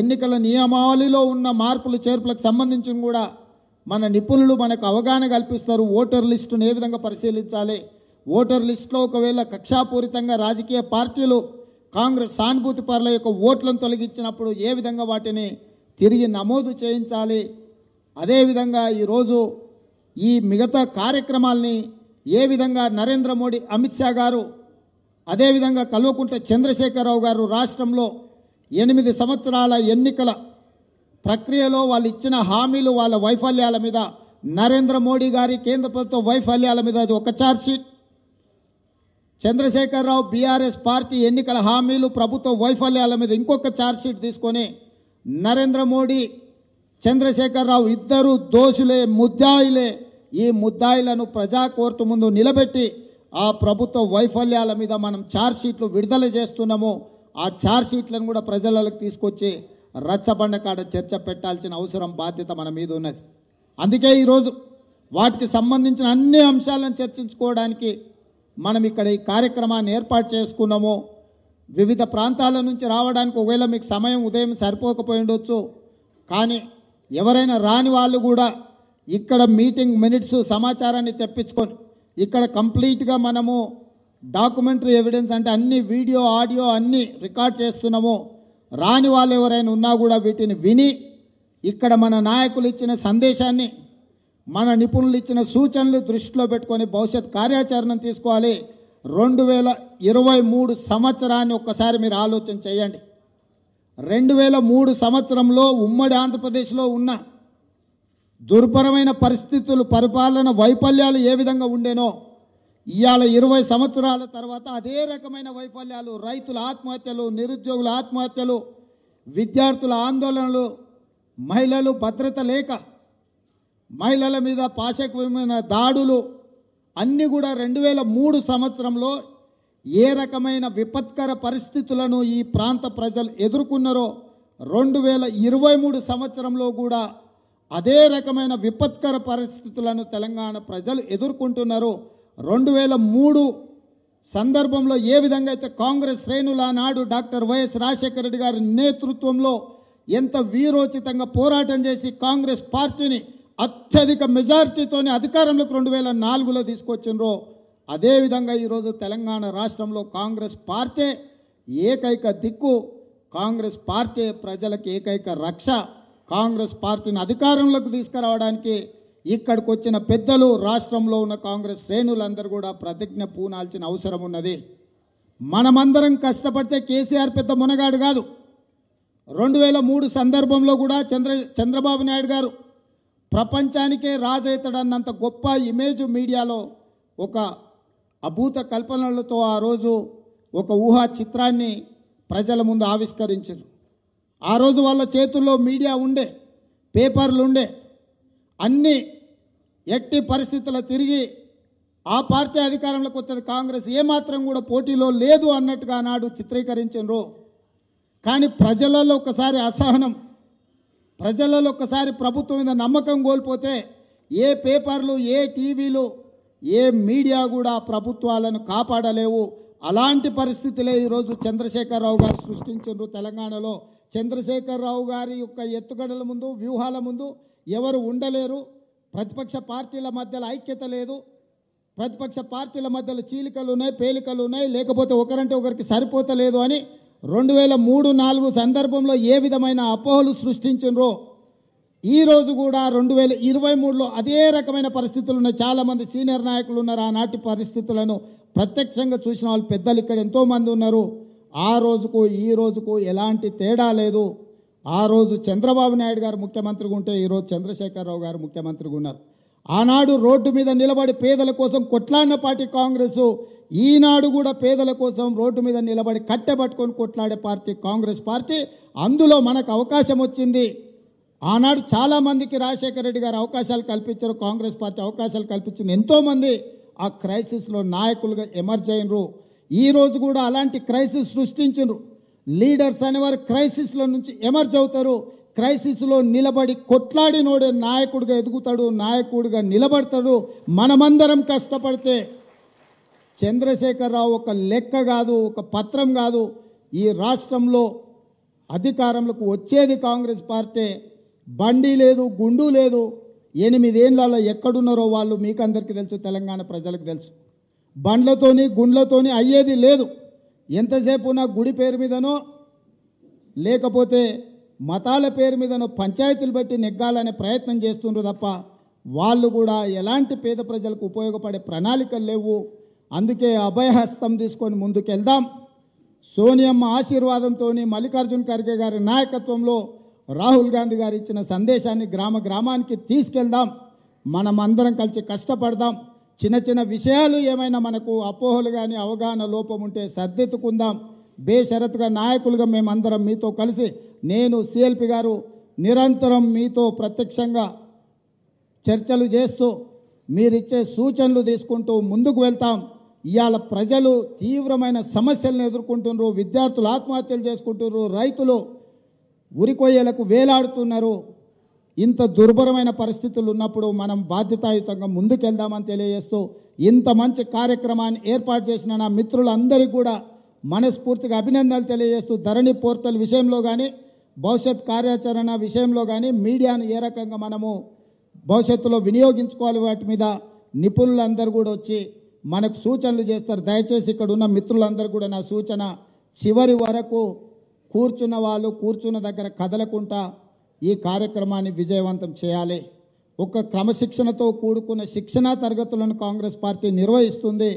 ఎన్నికల నియమావళిలో ఉన్న మార్పులు చేర్పులకు సంబంధించి కూడా మన నిపుణులు మనకు అవగాహన కల్పిస్తారు ఓటర్ లిస్టును ఏ విధంగా పరిశీలించాలి ఓటర్ లిస్టులో ఒకవేళ కక్షాపూరితంగా రాజకీయ పార్టీలు కాంగ్రెస్ సానుభూతి పరుల యొక్క ఓట్లను తొలగించినప్పుడు ఏ విధంగా వాటిని తిరిగి నమోదు చేయించాలి అదేవిధంగా ఈరోజు ఈ మిగతా కార్యక్రమాల్ని ఏ విధంగా నరేంద్ర మోడీ అమిత్ షా గారు అదేవిధంగా కల్వకుంట్ల చంద్రశేఖరరావు గారు రాష్ట్రంలో ఎనిమిది సంవత్సరాల ఎన్నికల ప్రక్రియలో వాళ్ళు ఇచ్చిన హామీలు వాళ్ళ వైఫల్యాల మీద నరేంద్ర మోడీ గారి కేంద్ర ప్రభుత్వ వైఫల్యాల మీద అది ఒక ఛార్జ్షీట్ చంద్రశేఖరరావు బీఆర్ఎస్ పార్టీ ఎన్నికల హామీలు ప్రభుత్వ వైఫల్యాల మీద ఇంకొక ఛార్జ్షీట్ తీసుకొని నరేంద్ర మోడీ చంద్రశేఖరరావు ఇద్దరు దోషులే ముద్దాయిలే ఈ ముద్దాయిలను ప్రజా కోర్టు ముందు నిలబెట్టి ఆ ప్రభుత్వ వైఫల్యాల మీద మనం ఛార్జ్షీట్లు విడుదల చేస్తున్నాము ఆ ఛార్జ్షీట్లను కూడా ప్రజలకు తీసుకొచ్చి రచ్చబండ కాడ చర్చ పెట్టాల్సిన అవసరం బాధ్యత మన మీద ఉన్నది అందుకే ఈరోజు వాటికి సంబంధించిన అన్ని అంశాలను చర్చించుకోవడానికి మనం ఇక్కడ ఈ కార్యక్రమాన్ని ఏర్పాటు చేసుకున్నాము వివిధ ప్రాంతాల నుంచి రావడానికి ఒకవేళ మీకు సమయం ఉదయం సరిపోకపోయి ఉండొచ్చు కానీ ఎవరైనా రాని వాళ్ళు కూడా ఇక్కడ మీటింగ్ మినిట్స్ సమాచారాన్ని తెప్పించుకొని ఇక్కడ కంప్లీట్గా మనము డాక్యుమెంటరీ ఎవిడెన్స్ అంటే అన్ని వీడియో ఆడియో అన్నీ రికార్డ్ చేస్తున్నాము రాని వాళ్ళు ఎవరైనా ఉన్నా కూడా వీటిని విని ఇక్కడ మన నాయకులు ఇచ్చిన సందేశాన్ని మన నిపుణులు ఇచ్చిన సూచనలు దృష్టిలో పెట్టుకొని భవిష్యత్ కార్యాచరణ తీసుకోవాలి రెండు వేల ఇరవై మూడు సంవత్సరాన్ని ఒక్కసారి మీరు ఆలోచన చేయండి రెండు వేల మూడు సంవత్సరంలో ఉమ్మడి ఆంధ్రప్రదేశ్లో ఉన్న దుర్భరమైన పరిస్థితులు పరిపాలన వైఫల్యాలు ఏ విధంగా ఉండేనో ఇవాళ ఇరవై సంవత్సరాల తర్వాత అదే రకమైన వైఫల్యాలు రైతుల ఆత్మహత్యలు నిరుద్యోగుల ఆత్మహత్యలు విద్యార్థుల ఆందోళనలు మహిళలు భద్రత లేక మహిళల మీద పాశకమైన దాడులు అన్నీ కూడా రెండు వేల మూడు సంవత్సరంలో ఏ రకమైన విపత్కర పరిస్థితులను ఈ ప్రాంత ప్రజలు ఎదుర్కొన్నారో రెండు వేల ఇరవై మూడు సంవత్సరంలో కూడా అదే రకమైన విపత్కర పరిస్థితులను తెలంగాణ ప్రజలు ఎదుర్కొంటున్నారు రెండు వేల మూడు సందర్భంలో ఏ విధంగా అయితే కాంగ్రెస్ శ్రేణులు ఆనాడు డాక్టర్ వైఎస్ రాజశేఖర రెడ్డి గారి నేతృత్వంలో ఎంత వీరోచితంగా పోరాటం చేసి కాంగ్రెస్ పార్టీని అత్యధిక మెజార్టీతోనే అధికారంలోకి రెండు వేల నాలుగులో తీసుకొచ్చినరో అదేవిధంగా ఈరోజు తెలంగాణ రాష్ట్రంలో కాంగ్రెస్ పార్టీ ఏకైక దిక్కు కాంగ్రెస్ పార్టీ ప్రజలకు ఏకైక రక్ష కాంగ్రెస్ పార్టీని అధికారంలోకి తీసుకురావడానికి ఇక్కడికి వచ్చిన పెద్దలు రాష్ట్రంలో ఉన్న కాంగ్రెస్ శ్రేణులందరూ కూడా ప్రతిజ్ఞ పూనాల్సిన అవసరం ఉన్నది మనమందరం కష్టపడితే కేసీఆర్ పెద్ద మునగాడు కాదు రెండు వేల మూడు సందర్భంలో కూడా చంద్ర చంద్రబాబు నాయుడు గారు ప్రపంచానికే రాజైతడన్నంత గొప్ప ఇమేజ్ మీడియాలో ఒక అభూత కల్పనలతో ఆ రోజు ఒక ఊహా చిత్రాన్ని ప్రజల ముందు ఆవిష్కరించారు ఆ రోజు వాళ్ళ చేతుల్లో మీడియా ఉండే పేపర్లు ఉండే అన్ని ఎట్టి పరిస్థితుల తిరిగి ఆ పార్టీ అధికారంలోకి వచ్చేది కాంగ్రెస్ ఏమాత్రం కూడా పోటీలో లేదు అన్నట్టుగా నాడు చిత్రీకరించరు కానీ ప్రజలలో ఒకసారి అసహనం ప్రజలలో ఒకసారి ప్రభుత్వం మీద నమ్మకం కోల్పోతే ఏ పేపర్లు ఏ టీవీలు ఏ మీడియా కూడా ప్రభుత్వాలను కాపాడలేవు అలాంటి పరిస్థితులే ఈరోజు చంద్రశేఖరరావు గారు సృష్టించారు తెలంగాణలో చంద్రశేఖరరావు గారి యొక్క ఎత్తుగడల ముందు వ్యూహాల ముందు ఎవరు ఉండలేరు ప్రతిపక్ష పార్టీల మధ్యలో ఐక్యత లేదు ప్రతిపక్ష పార్టీల మధ్యలో చీలికలు ఉన్నాయి పేలికలు ఉన్నాయి లేకపోతే ఒకరంటే ఒకరికి సరిపోతలేదు అని రెండు వేల మూడు నాలుగు సందర్భంలో ఏ విధమైన అపోహలు సృష్టించినో ఈరోజు కూడా రెండు వేల ఇరవై మూడులో అదే రకమైన పరిస్థితులు ఉన్నాయి చాలామంది సీనియర్ నాయకులు ఉన్నారు ఆనాటి పరిస్థితులను ప్రత్యక్షంగా చూసిన వాళ్ళు పెద్దలు ఇక్కడ ఎంతోమంది ఉన్నారు ఆ రోజుకు ఈ రోజుకు ఎలాంటి తేడా లేదు ఆ రోజు చంద్రబాబు నాయుడు గారు ముఖ్యమంత్రిగా ఉంటే ఈరోజు చంద్రశేఖరరావు గారు ముఖ్యమంత్రిగా ఉన్నారు ఆనాడు రోడ్డు మీద నిలబడి పేదల కోసం కొట్లాడిన పార్టీ కాంగ్రెస్ ఈనాడు కూడా పేదల కోసం రోడ్డు మీద నిలబడి కట్టెబట్టుకొని కొట్లాడే పార్టీ కాంగ్రెస్ పార్టీ అందులో మనకు అవకాశం వచ్చింది ఆనాడు చాలామందికి రాజశేఖర రెడ్డి గారు అవకాశాలు కల్పించారు కాంగ్రెస్ పార్టీ అవకాశాలు కల్పించింది ఎంతోమంది ఆ క్రైసిస్లో నాయకులుగా ఎమర్జ్ అయినరు ఈరోజు కూడా అలాంటి క్రైసిస్ సృష్టించరు లీడర్స్ అనేవారు క్రైసిస్లో నుంచి ఎమర్జ్ అవుతారు క్రైసిస్లో నిలబడి కొట్లాడినోడే నాయకుడిగా ఎదుగుతాడు నాయకుడిగా నిలబడతాడు మనమందరం కష్టపడితే చంద్రశేఖరరావు ఒక లెక్క కాదు ఒక పత్రం కాదు ఈ రాష్ట్రంలో అధికారంలోకి వచ్చేది కాంగ్రెస్ పార్టీ బండి లేదు గుండు లేదు ఎనిమిదేళ్ళలో ఎక్కడున్నారో వాళ్ళు మీకందరికీ తెలుసు తెలంగాణ ప్రజలకు తెలుసు బండ్లతోని గుండ్లతోని అయ్యేది లేదు ఎంతసేపు నా గుడి పేరు మీదనో లేకపోతే మతాల పేరు మీదనో పంచాయతీలు బట్టి నెగ్గాలనే ప్రయత్నం చేస్తుండ్రు తప్ప వాళ్ళు కూడా ఎలాంటి పేద ప్రజలకు ఉపయోగపడే ప్రణాళికలు లేవు అందుకే అభయహస్తం తీసుకొని ముందుకెళ్దాం సోనియమ్మ ఆశీర్వాదంతో మల్లికార్జున్ ఖర్గే గారి నాయకత్వంలో రాహుల్ గాంధీ గారు ఇచ్చిన సందేశాన్ని గ్రామ గ్రామానికి తీసుకెళ్దాం మనమందరం కలిసి కష్టపడదాం చిన్న చిన్న విషయాలు ఏమైనా మనకు అపోహలు కానీ అవగాహన లోపం ఉంటే సర్దెత్తుకుందాం బేషరత్గా నాయకులుగా మేమందరం మీతో కలిసి నేను సిఎల్పి గారు నిరంతరం మీతో ప్రత్యక్షంగా చర్చలు చేస్తూ మీరిచ్చే సూచనలు తీసుకుంటూ ముందుకు వెళ్తాం ఇవాళ ప్రజలు తీవ్రమైన సమస్యలను ఎదుర్కొంటున్నారు విద్యార్థులు ఆత్మహత్యలు చేసుకుంటున్నారు రైతులు ఉరికొయ్యలకు వేలాడుతున్నారు ఇంత దుర్భరమైన పరిస్థితులు ఉన్నప్పుడు మనం బాధ్యతాయుతంగా ముందుకెళ్దామని తెలియజేస్తూ ఇంత మంచి కార్యక్రమాన్ని ఏర్పాటు చేసిన నా మిత్రులందరికీ కూడా మనస్ఫూర్తిగా అభినందనలు తెలియజేస్తూ ధరణి పోర్టల్ విషయంలో కానీ భవిష్యత్ కార్యాచరణ విషయంలో కానీ మీడియాను ఏ రకంగా మనము భవిష్యత్తులో వినియోగించుకోవాలి వాటి మీద నిపుణులందరూ కూడా వచ్చి మనకు సూచనలు చేస్తారు దయచేసి ఇక్కడ ఉన్న మిత్రులందరూ కూడా నా సూచన చివరి వరకు కూర్చున్న వాళ్ళు కూర్చున్న దగ్గర కదలకుండా ఈ కార్యక్రమాన్ని విజయవంతం చేయాలి ఒక క్రమశిక్షణతో కూడుకున్న శిక్షణా తరగతులను కాంగ్రెస్ పార్టీ నిర్వహిస్తుంది